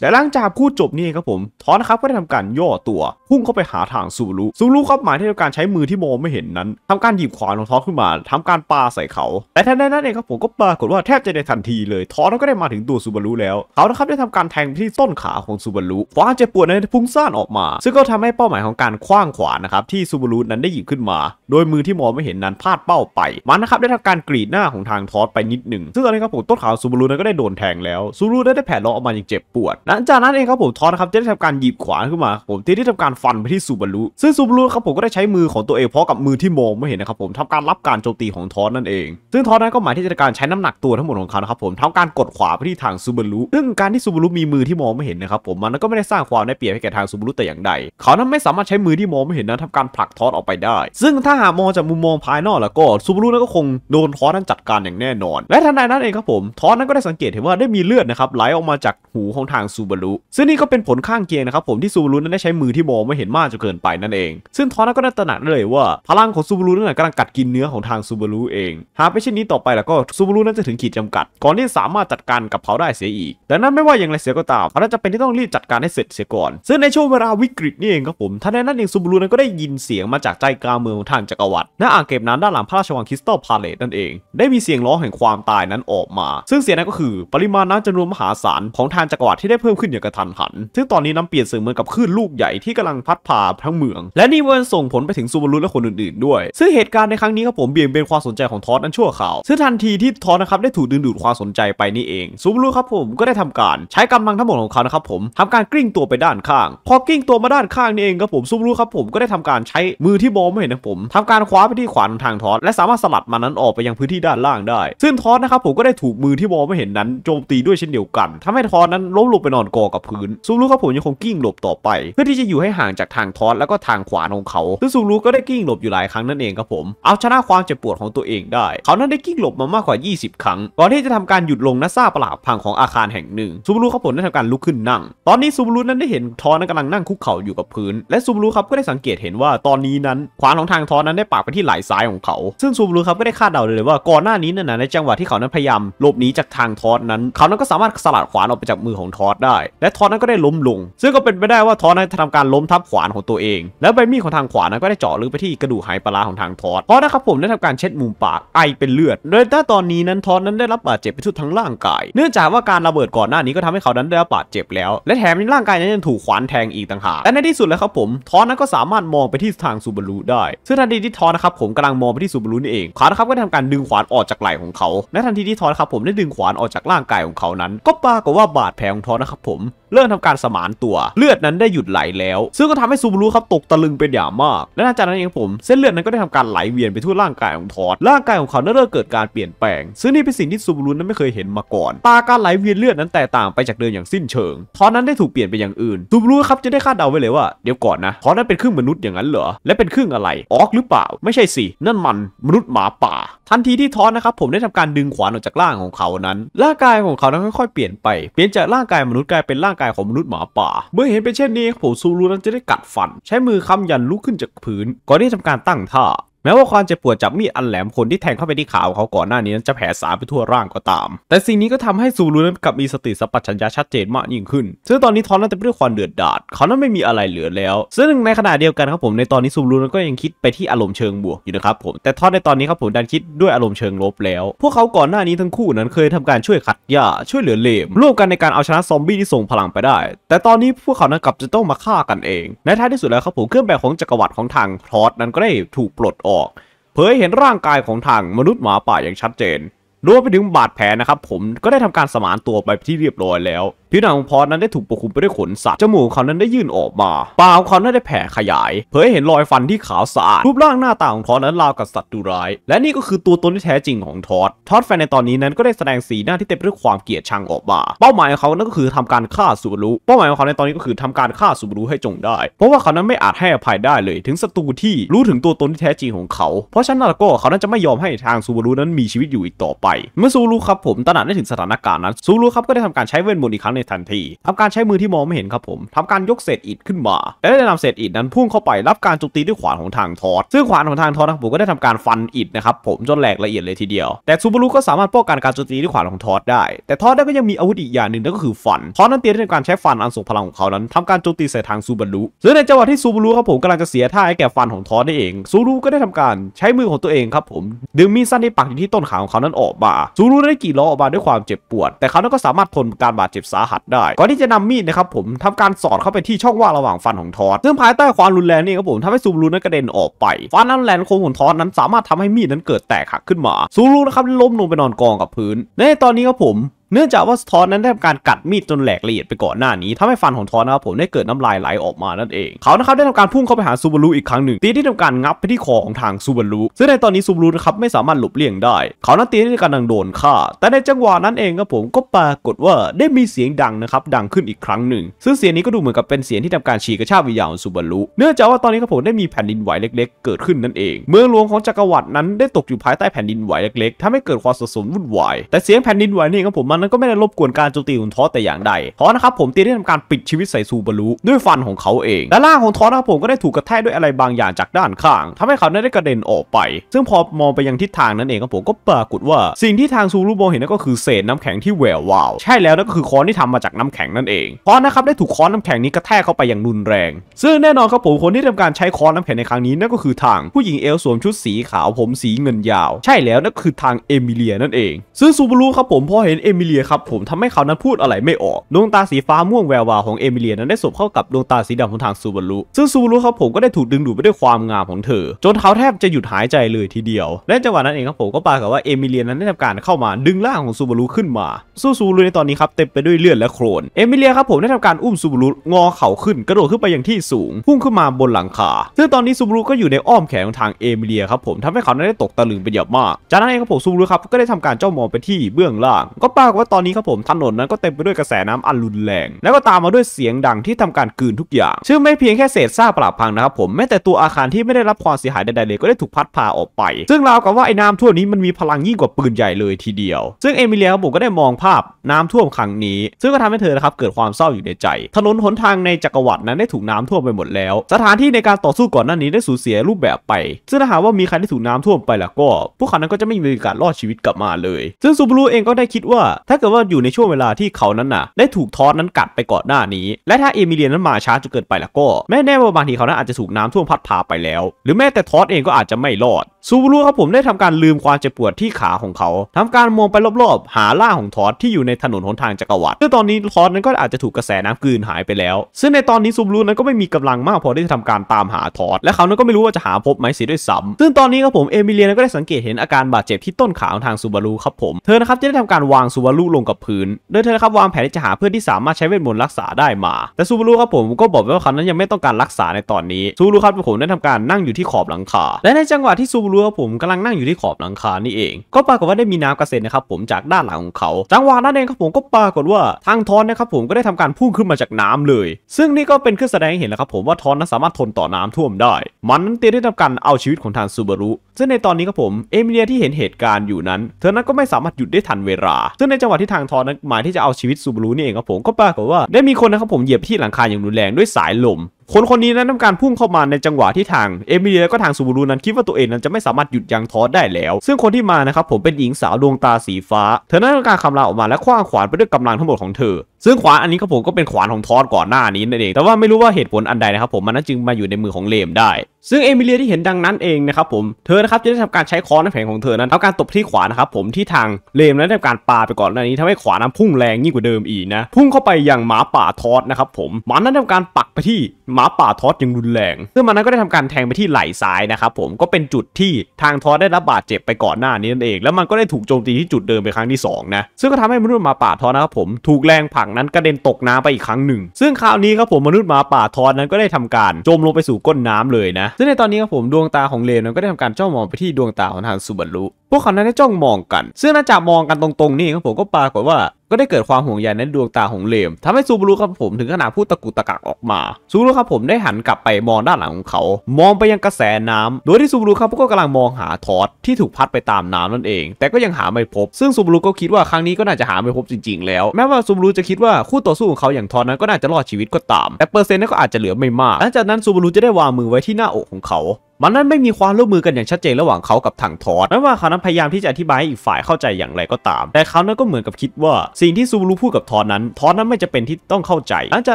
แต่หลังจากพูดจบนี่ครับผมทอนะครับก็ได้ทำการย่อตัว พุ่งเข้าไปหาทางซูรุซูรุครับหมายที่ทำการใช้มือที่มองไม่เห็นนั้นทำการหยิบขวานของทอนขึ้นมาทำการปาใส่เขาแต่ทันใดนั้นเองครับผมก็ปรากฏว่าแทบจะในทันทีเลย ทอนก็ได้มาถึงตัวซูบารุแล้วเขานะครับได้ทำการแทงที่ต้นขาของซูบารุฟ้าเจ็บปวดนั้นพุ่งซ่านออกมา ซึ่งก็ทำให้เป้าหมายของการคว้างขวานนะครับที่ซูบารุนั้นได้หยิบขึ้นมาโดยมือที่มองไม่เห็นนั้นพลาดเป้าไปมันนะครับได้ทำการกรีดหน้าของทางทอไปนิดหนึ่งซึ่งตอนนี้ครับผมต้นขาซูบารุนั้นก็ได้โดนแทงแล้วซูรุได้แผ่ลอออกมาอย่างเจ็บปวดหลังจากนั้นเองครับผมทอนครับได้ทำการหยิบขวานขึ้นมา ผมที่ได้ทำการฟันไปที่ซูบารุ ซึ่งซูบารุครับผมก็ได้ใช้มือของตัวเองเพราะกับมือที่มองไม่เห็นนะครับผมทำการรับการโจมตีของทอนนั่นเอง ซึ่งทอนนั้นก็หมายที่จะการใช้น้ำหนักตัวทั้งหมดของเขาครับผมทำการกดขวาไปที่ทางซูบารุซึ่งการที่ซูบารุมีมือที่มองไม่เห็นนะครับผมมันก็ไม่ได้สร้างความได้เปรียบให้แก่ทางซูบารุแต่อย่างใดเขานั้นไม่สามารถใช้มือที่มองไม่เห็นนั้นทำการผลักทอนออกไปได้ ซึ่งถ้าหากมองจากมุมมองภายนอกแล้วก็ซูบารุนั้นก็คงโดนทอนนั้นจัดการอย่างแน่นอน และทันใดนั้นเองครับผมทอนนั้นก็ได้สังเกตเห็นว่าได้มีเลือดนะครับไหลออกมาจากหูของทางซูบารุซึ่งนี่ก็เป็นผลข้างเคียงนะครับผมที่ซูบารุนั้นได้ใช้มือที่มองไม่เห็นมากจนเกินไปนั่นเอง ซึ่งทอนก็ได้ตระหนักเลยว่า พลังของซูบารุนั้นกำลังกัดกินเนื้อของทางซูบารุเอง หากไปเช่นนี้ต่อไปแล้วก็ซูบารุนั้นจะถึงขีดจำกัดก่อนที่สามารถจัดการกับเขาได้เสียอีกดังนั้นไม่ว่าอย่างไรเสียก็ตามเขาจะเป็นที่ต้องรีบจัดการให้เสร็จเสียก่อน ซึ่งในช่วงเวลาวิกฤตนี่เองครับผมท่านนั้นเองซูบารุนั้นก็ได้ยินเสียงมาจากใจกลางเมืองของทางจักรวรรดิณอ่างเก็บน้ำด้านหลังพระราชวังคริสตัลพาเลตนั่นเอง ได้มีเสียงร้องแห่งความตายนั้นออกมา ซึ่งเสียงนั้นก็คือปริมาณน้ำจำนวนมหาศาลของทางจักรวรรดิที่ได้เพพิ่มขึ้นอย่างกระทันหัน ซึ่งตอนนี้น้ำเปลี่ยนสื่อเสมือนกับคลื่นลูกใหญ่ที่กำลังพัดผ่าทั้งเมือง และนี่มันส่งผลไปถึงซูบารุและคนอื่นๆด้วย ซึ่งเหตุการณ์ในครั้งนี้ครับผมเบี่ยงเบนความสนใจของทอสนั้นชั่วข่าวซึ่งทันทีที่ทอสนะครับได้ถูกดึงดูดความสนใจไปนี่เองซูบารุครับผมก็ได้ทำการใช้กำลังทั้งหมดของเขานะครับผมทำการกลิ้งตัวไปด้านข้าง พอกลิ้งตัวมาด้านข้างนี่เองครับผมซูบารุครับผมก็ได้ทำการใช้มือที่มองไม่เห็นนะผมทำการคว้าไปที่ขวานทางทอสและสามารถสลัดมันนั้นออกไปยังพื้นที่ด้านล่างได้ ซึ่งทอสนะครับผมก็ได้ถูกมือที่มองไม่เห็นนั้นโจมตีด้วยเช่นเดียวกัน ทำให้ทอสนั้นล้มลงไปนอนกอกับพื้นซูรุครับผมยังคงกิ้งหลบต่อไป เพื่อที่จะอยู่ให้ห่างจากทางทอสแล้วก็ทางขวาของเขาซึ่งซูรุก็ได้กิ้งหลบอยู่หลายครั้งนั่นเองครับผม เอาชนะความเจ็บปวดของตัวเองได้ เขานั้นได้กิ้งหลบมามากกว่า 20 ครั้งก่อนที่จะทำการหยุดลงนัซาประหลาดพังของอาคารแห่งหนึ่งซูบรุครับผมได้ทำการลุกขึ้นนั่ง ตอนนี้ซูบรุนั้นได้เห็นทอนั้นกำลังนั่งคุกเข่าอยู่กับพื้นและซูบรุครับก็ได้สังเกตเห็นว่าตอนนี้นั้น ขวานของทางทอสนั้นได้ปากไปที่ไหล่ซ้ายของเขา ซึ่งซูรุครับก็ได้คาดเดาเลยว่าก่อนหน้านี้นั้นในจังหวะที่เขานั้นพยายามหลบหนีจากทางทอสนั้นเขานั้นก็สามารถสลัดขวานออกไปจากมือของทอสได้และทอนั้นก็ได้ล้มลง ซึ่งก็เป็นไปได้ว่าทอนั้นทำการล้มทับขวานของตัวเอง แล้วใบมีดของทางขวานั้นก็ได้เจาะลึกไปที่กระดูกหายปลาของทางทอนทอนะครับผมได้ทำการเช็ดมุมปากไอเป็นเลือดโดยแตาตอนนี้นั้นทอนั้นได้รับบาดเจ็บไปทุกทั้งร่างกายเนื่องจากว่าการระเบิดก่อนหน้านี้ก็ทำให้เขานั้นได้รับบาดเจ็บแล้ว และแถมในร่างกายนั้นยังถูกขวานแทงอีกต่างหากและในที่สุดแล้วครับผมทอนนั้นก็สามารถมองไปที่ทางซูบารุได้ซึ่งทันทีที่ทอนะครับผมกำลังมองไปที่ซูบารุนี่เองขานะครับก็ทำการดึงขวานออกจากไหล่ของเขาและทันทีที่ทอนครับผมได้ดึงขวานออกจากร่างกายของเขานั้น ก็ปรากฏว่าบาดแผลของทอนครับผมเริ่มทำการสมานตัว เลือดนั้นได้หยุดไหลแล้ว ซึ่งก็ทำให้ซูบูรุครับตกตะลึงเป็นอย่างมาก และหลังจากนั้นเองผม เส้นเลือดนั้นก็ได้ทำการไหลเวียนไปทั่วร่างกายของทอดร่างกายของเขาเริ่มเกิดการเปลี่ยนแปลง ซึ่งนี่เป็นสิ่งที่ซูบูรุนั้นไม่เคยเห็นมาก่อนตาการไหลเวียนเลือดนั้นแตกต่างไปจากเดิมอย่างสิ้นเชิงทอดนั้นได้ถูกเปลี่ยนไปอย่างอื่นซูบูรุครับจะได้คาดเดาไว้เลยว่าเดี๋ยวก่อนนะทอดนั้นเป็นครึ่งมนุษย์อย่างนั้นเหรอและเป็นครึ่งอะไร ออกหรือเปล่า ไม่ใช่สินั่นมันมนุษย์หมาป่า ทันทีที่ทอดนะครับผมได้ทำการดึงขวานออกจากร่างของเขานั้น ร่างกายของเขานั้นค่อยๆเปลี่ยนไปเปลี่ยนจากร่างกายมนุษย์กลายเป็นร่างกายของมนุษย์หมาป่า เมื่อเห็นเป็นเช่นนี้ผมซูรูนั้นจะได้กัดฟัน ใช้มือค้ำยันลุกขึ้นจากพื้น ก่อนที่ทำการตั้งท่าแม้ว่าความเจ็บปวดจากมีดอันแหลมคมที่แทงเข้าไปที่ขาของเขาก่อนหน้านี้นั้นจะแผ่สาไปทั่วร่างก็ตาม แต่สิ่งนี้ก็ทำให้ซูรุนั้นกลับมีสติสัพพัญญาชัดเจนมากยิ่งขึ้น ซึ่งตอนนี้ทอนนั้นเต็มไปด้วยความเดือดดาล เขานั้นไม่มีอะไรเหลือแล้ว ซึ่งในขณะเดียวกันครับผมในตอนนี้ซูรุนั้นก็ยังคิดไปที่อารมณ์เชิงบวกอยู่นะครับผม แต่ทอนในตอนนี้ครับผมดันคิดด้วยอารมณ์เชิงลบแล้ว พวกเขาก่อนหน้านี้ทั้งคู่นั้นเคยทำการช่วยขัดหญ้าช่วยเหลือเลมร่วมกันในการเอาชนะซอมบี้ที่ส่งพลังไปได้ แต่ตอนนี้พวกเขานั้นกลับจะต้องมาฆ่ากันเอง ในท้ายที่สุดแล้วครับผมเครื่องแบบของจักรวรรดิของทางทอสนั้นก็ได้ถูกปลดออกเผยเห็นร่างกายของทางมนุษย์หมาป่าอย่างชัดเจนรวมไปถึงบาดแผลนะครับผมก็ได้ทำการสมานตัวไปที่เรียบร้อยแล้วผิวหนังของพอนั้นได้ถูกปกคลุมไปด้วยขนสัตว์จมูกเขานั้นได้ยื่นออกมาปากเขานั้นได้แผ่ขยาย เผยให้เห็นรอยฟันที่ขาวสะอาด รูปร่างหน้าตาของทอสนั้นราวกับสัตว์ดุร้าย และนี่ก็คือตัวตนที่แท้จริงของทอสทอสแฟนในตอนนี้นั้นก็ได้แสดงสีหน้าที่เต็มไปด้วยความเกลียดชังออกมาเป้าหมายของเขานั้นก็คือทำการฆ่าสุบารุเป้าหมายของเขาในตอนนี้ก็คือทำการฆ่าสุบารุให้จงได้ เพราะว่าเขานั้นไม่อาจให้อภัยได้เลย ถึงศัตรูที่รู้ถึงตัวตนที่แท้จริงของเขา เพราะฉะนั้นก็เขานั้นจะไม่ยอมให้ทางซูบารุนั้นมีชีวิตอยู่อีกต่อไป เมื่อซูรุครับผมตระหนักได้ถึงสถานการณ์นั้นซูรุครับก็ได้ทำการใช้เวทมนต์อีกครั้งในทันที ทำการใช้มือที่มองไม่เห็นครับผมทำการยกเศษอิฐขึ้นมาและได้นำเศษอิฐนั้นพุ่งเข้าไปรับการโจมตีด้วยขวานของทางทอดซึ่งขวานของทางทอดนะผมก็ได้ทำการฟันอิฐนะครับผมจนแหลกละเอียดเลยทีเดียว แต่ซูบารุก็สามารถป้องกันการโจมตีด้วยขวานของทอดได้แต่ทอได้ก็ยังมีอาวุธอีกอย่างหนึ่งนั่นก็คือฟันทอดนั้นเตรียมในการใช้ฟันอันทรงพลังของเขานั้น ทำการโจมตีใส่ทางซูบารุซึ่งในจังหวะที่ซูบารุครับผมกำลังจะเสียท่าให้แก่ฟันของทอสได้เองซูรุก็ได้ทำการใช้มือของตัวเองครับผมดึงมีดสั้นที่ปักอยู่ที่ต้นขาของเขานั้นออกมาซูรุได้กี่ล้อออกมาด้วยความเจ็บปวด แต่เขานั้นก็สามารถทนการบาดเจ็บสาหัสได้ก่อนที่จะนำมีดนะครับผม ทำการสอดเข้าไปที่ช่องว่างระหว่างฟัน ของทอสซึ่งภายใต้ความรุนแรงนี่ครับผมทำให้ซูรุนั้นกระเด็นออกไปฟันนั้นแรงคมของทอสนั้น สามารถทำให้มีดนั้นเกิดแตกหักขึ้นมาซูรุนะครับล้มลงไปนอนกองกับพื้น ในตอนนี้ครับผมเนื่องจากว่าทอสนั้นได้ทำการกัดมีดจนแหลกละเอียดไปก่อนหน้านี้ ทำให้ฟันของทอสนะครับผมได้เกิดน้ำลายไหลออกมานั่นเอง เขานะครับได้ทำการพุ่งเข้าไปหาซูบารุอีกครั้งหนึ่งตีที่ทำการงับไปที่คอของทางซูบารุซึ่งในตอนนี้ซูบารุนะครับไม่สามารถหลบเลี่ยงได้เขานั้นตีที่กำลังโดนฆ่าแต่ในจังหวะนั้นเองครับผมก็ปรากฏว่าได้มีเสียงดังนะครับดังขึ้นอีกครั้งหนึ่ง ซึ่งเสียงนี้ก็ดูเหมือนกับเป็นเสียงที่ทำการฉีกกระชากวิญญาณซูบารุเนื่องจากว่าตอนนี้ครับผมได้มีแผ่นดินไหวเล็กๆเกิดขึ้นนั่นเอง เมืองหลวงของจักรวรรดินั้นได้ตกอยู่ภายใต้แผ่นดินไหวเล็กๆทำให้เกิดความสับสนวุ่นวายแต่เสียงแผ่นดินไหวนี่ครับผมมันั้นก็ไม่ได้รบกวนการโจมตีของทอสแต่อย่างใดทอสนะครับผมตีได้ทำการปิดชีวิตใส่ซูบารุด้วยฟันของเขาเอง และล่างของทอสนะครับผมก็ได้ถูกกระแทกด้วยอะไรบางอย่างจากด้านข้าง ทำให้เขาได้กระเด็นออกไป ซึ่งพอมองไปยังทิศทางนั้นเองครับผมก็ปรากฏว่า สิ่งที่ทางซูรุโงเห็นนั่นก็คือเศษน้ำแข็งที่แหวววาวใช่แล้วนั่นก็คือค้อนที่ทำมาจากน้ำแข็งนั่นเองท้อนนะครับได้ถูกค้อนน้ำแข็งนี้กระแทกเข้าไปอย่างรุนแรง ซึ่งแน่นอนครับผมคนที่ทำการใช้ค้อนน้ำแข็งในครั้งนี้นั่นก็คือทางผู้หญิงเอลสวมชุดสีขาวผมสีเงินยาวใช่แล้วนั่นคือทางเอมิเลียนั่นเองซึ่งซูบารุครับผมพอเห็นเอมิเลียครับผมทำให้เขานั้นพูดอะไรไม่ออกดวงตาสีฟ้าม่วงแวววาวของเอมิเลียนั้นได้สบเข้ากับดวงตาสีดำของทางซูบารุซึ่งซูบารุครับผมก็ได้ถูกดึงดูดไปด้วยความงามของเธอ จนเขาแทบจะหยุดหายใจเลยทีเดียว และจังหวะนั้นเองครับผมก็ปรากฏว่าเอมิเลียนั้นได้ทำการเข้ามาดึงร่างของซูบารุขึ้นมาซูซูรุในตอนนี้ครับเต็มไปด้วยเลือดและโครนเอมิเลียครับผมได้ทำการอุ้มซูบารุงอเข่าขึ้น กระโดดขึ้นไปยังที่สูง พุ่งขึ้นมาบนหลังคาซึ่งตอนนี้ซูบารุก็อยู่ในอ้อมแขนของทางเอมิเลียครับผมทำให้เขานั้นได้ตกตะลึงเป็นอย่างมาก จากนั้นเองครับผมซูบารุครับก็ได้ทำการเจ้ามองไปที่เบื้องล่างก็ปรากว่าตอนนี้ครับผมถนนนั้นก็เต็มไปด้วยกระแสน้ำอันรุนแรงแล้วก็ตามมาด้วยเสียงดังที่ทำการกืนทุกอย่างซึ่งไม่เพียงแค่เศษซากปราบพังนะครับผมแม้แต่ตัวอาคารที่ไม่ได้รับความเสียหายใดๆเลยก็ได้ถูกพัดพาออกไป ซึ่งราวกับว่าไอ้น้ำท่วมนี้มันมีพลังยิ่งกว่าปืนใหญ่เลยทีเดียว ซึ่งเอมิเลียครับผมก็ได้มองภาพน้ำท่วมครั้งนี้ ซึ่งก็ทำให้เธอนะครับเกิดความเศร้าอยู่ในใจ ถนนหนทางในจักรวรรดินั้นได้ถูกน้ำท่วมไปหมดแล้วสถานที่ในการต่อสู้ก่อนหน้านี้ได้สูญเสียรูปแบบไป ซึ่งถ้าหากว่ามีใครที่ถูกน้ำท่วมไปล้วก็พวกเขานั้นก็จะไม่มีกาสรอดชีวิตกลับมาเลย ซึ่งซูบารุเองก็ได้คิดว่าถ้าเกิดว่าอยู่ในช่วงเวลาที่เขานั้นน่ะได้ถูกทอสนั้นกัดไปก่อนหน้านี้ และถ้าเอมิเลียนนั้นมาช้าจนเกินไปล่ะก็ แม่แน่ว่าบางทีเขานั้นอาจจะถูกน้ำท่วมพัดพาไปแล้ว หรือแม้แต่ทอสเองก็อาจจะไม่รอดซูบารุครับผมได้ทำการลืมความเจ็บปวดที่ขาของเขา ทำการมองไปรอบๆ หาล่าของทอสที่อยู่ในถนนหนทางจักรวรรดิซึ่งตอนนี้ทอสนั้นก็อาจจะถูกกระแสน้ำกลืนหายไปแล้ว ซึ่งในตอนนี้ซูบารุนั้นก็ไม่มีกำลังมากพอที่จะทำการตามหาทอสและเขานั้นก็ไม่รู้ว่าจะหาพบไหมเสียด้วยซ้ำซึ่งตอนนี้ครับผมเอมิเลียนก็ได้สังเกตเห็นอาการบาดเจ็บที่ต้นขาของทางซูบูรุครับผมเธอนะครับจะได้ทำการวางซูบรลูลงกับพื้นโดยเธอครับวางแผนที่จะหาเพื่อนที่สามารถใช้เวทมนต์รักษาได้มาแต่ซูบารุครับผมก็บอกว่าเขานั้นยังไม่ต้องการรักษาในตอนนี้ซูบารุครับผมได้ทำการนั่งอยู่ที่ขอบหลังคาและในจังหวะที่ซูบารุครับผมกำลังนั่งอยู่ที่ขอบหลังคานี่เองก็ปรากฏว่าได้มีน้ำกระเซ็นนะครับผมจากด้านหลังของเขา จังหวะนั้นเองครับผมก็ปรากฏว่า ทางทอนนะครับผมก็ได้ทำการพุ่งขึ้นมาจากน้ำเลย ซึ่งนี่ก็เป็นเครื่องแสดงให้เห็นนะครับผมว่าทอนนั้นสามารถทนต่อน้ำท่วมได้ มันนั้นเตรียมที่ทำการเอาชีวิตของทางซูบารุซึ่งในตอนนี้ครับผม เอมิเลียที่เห็นเหตุการณ์อยู่นั้นเธอนั้นก็ไม่สามารถหยุดได้ทันเวลา ซึ่งในจังหวะที่ทางทอนหมายที่จะเอาชีวิตซูบารุนี่เองครับผมก็ปรากฏว่า ได้มีคนนะครับผมเหยียบที่หลังคาอย่างรุนแรงด้วยสายลมคนคนนี้นั้นทำการพุ่งเข้ามาในจังหวะที่ทางเอมิเลียก็ทางซูบูรุนั้นคิดว่าตัวเองนั้นจะไม่สามารถหยุดยั้งทอสได้แล้ว ซึ่งคนที่มานะครับผมเป็นหญิงสาวดวงตา สีฟ้า เธอนั้นทำการคำรามออกมาและคว้างขวานไปด้วยกำลังทั้งหมดของเธอซึ่งขวานอันนี้ครับผมก็เป็นขวานของทอสก่อนหน้านี้นั่นเอง แต่ว่าไม่รู้ว่าเหตุผลอันใดนะครับผมมันจึงมาอยู่ในมือของเลมได้ ซึ่งเอมิเลียที่เห็นดังนั้นเองนะครับผมเธอนะครับจะได้ทำการใช้ค้อนในแขงของเธอนั้นทำการตบที่ขวานนะครับผมที่ทางเลมนั้นได้ทำการปาไปก่อนหน้านี้ทำให้ขวานั้นพุ่งแรงยิ่งกว่าเดิมอีกนะ พุ่งเข้าไปอย่างหมาป่าทอสนะครับผมหมานั้นทำการปักไปที่หมาป่าทอสอย่างรุนแรง ซึ่งมันนั้นก็ได้ทำการแทงไปที่ไหล่ซ้ายนะครับผม ก็เป็นจุดที่ทางทอสได้รับบาดเจ็บไปก่อนหน้านี้นั่นเอง แล้วมันก็ได้ถูกโจมตีที่จุดเดิมไปครั้งที่2นะซึ่งก็ทำให้มนุษย์หมาป่าทอสนะครับผมถูกแรงผักงนั้น กระเด็นตกน้ำไปอีกครั้งหนึ่ง ซึ่งคราวนี้ครับผมมนุษย์หมาป่าทอนนั้นก็ได้ทำการจมลงไปสู่ก้นน้ำเลยนะ ซึ่งในตอนนี้ครับผมดวงตาของเลนนั้นก็ได้ทำการจ้องมองไปที่ดวงตาของทางสุบารุพวกเขานั้นได้จ้องมองกัน ซึ่งน่าจะมองกันตรงๆนี่ครับผมก็ปรากฏว่าก็ได้เกิดความห่วงใยในดวงตาของเลม ทำให้ซูบูรุครับผมถึงขนาดพูดตะกุตะกักออกมา ซูบูรุครับผมได้หันกลับไปมองด้านหลังของเขา มองไปยังกระแสน้ำ โดยที่ซูบูรุครับก็กำลังมองหาทอดที่ถูกพัดไปตามน้ำนั่นเอง แต่ก็ยังหาไม่พบ ซึ่งซูบูรุก็คิดว่าครั้งนี้ก็น่าจะหาไม่พบจริงๆ แล้ว แม้ว่าซูบูรุจะคิดว่าคู่ต่อสู้ของเขาอย่างทอดนั้นก็น่าจะรอดชีวิตก็ตาม แต่เปอร์เซ็นต์นั้นก็อาจจะเหลือไม่มาก หลังจากนั้นซูบูรุจะได้วางมือไว้ที่หน้าอกของเขามันนั้นไม่มีความร่วมมือกันอย่างชัดเจนระหว่างเขากับถังทอดไม่ว่าเขานั้นพยายามที่จะอธิบายอีกฝ่ายเข้าใจอย่างไรก็ตาม แต่เขานั้นก็เหมือนกับคิดว่าสิ่งที่ซูบูรุพูดกับทอดนั้นทอดนั้นไม่จะเป็นที่ต้องเข้าใจ หลังจาก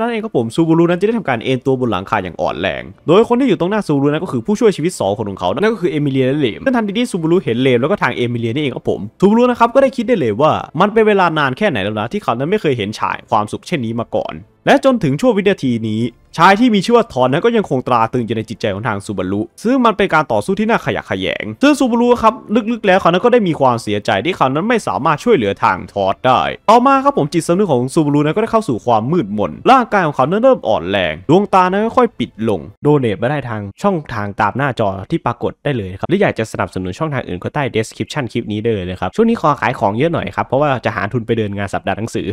นั้นเองก็ผมซูบูรุนั้นจะได้ทำการเอ็นตัวบนหลังคาอย่างอ่อนแรง โดยคนที่อยู่ตรงหน้าซูบูรุนั้นก็คือผู้ช่วยชีวิต2คนของเขา นั่นก็คือเอมิเลียและเลม ทันทีที่ซูบูรุเห็นเลมแล้วก็ทางเอมิเลียนี่เองครับผม ซูบูรุนะครับก็ได้คิดได้เลยว่ามันเป็นเวลานานแค่ไหนแล้วนะที่เขานั้นไม่เคยเห็นฉายความสุขเช่นนี้มาก่อน และจนถึงช่วงวินาทีนี้ชายที่มีชื่อว่าทอนนั้นก็ยังคงตราตึงอยู่ในจิตใจของทางซูบารุซึ่งมันเป็นการต่อสู้ที่น่าขยะแขยงซึ่งซูบารุครับลึกๆแล้วเขานั้นก็ได้มีความเสียใจที่เขานั้นไม่สามารถช่วยเหลือทางทอดได้ต่อมาครับผมจิตสำนึกของซูบารุนั้นก็ได้เข้าสู่ความมืดมนร่างกายของเขานั้นเริ่มอ่อนแรง ดวงตานั้นค่อยๆปิดลงโดเนทมาได้ทางช่องทางตามหน้าจอที่ปรากฏได้เลยครับหรืออยากจะสนับสนุนช่องทางอื่นก็ใต้ description คลิปนี้เลยนะครับช่วงนี้ขอขายของเยอะหน่อยครับเพราะว่าจะหาทุนไปเดินงานสัปดาห์หนังสือ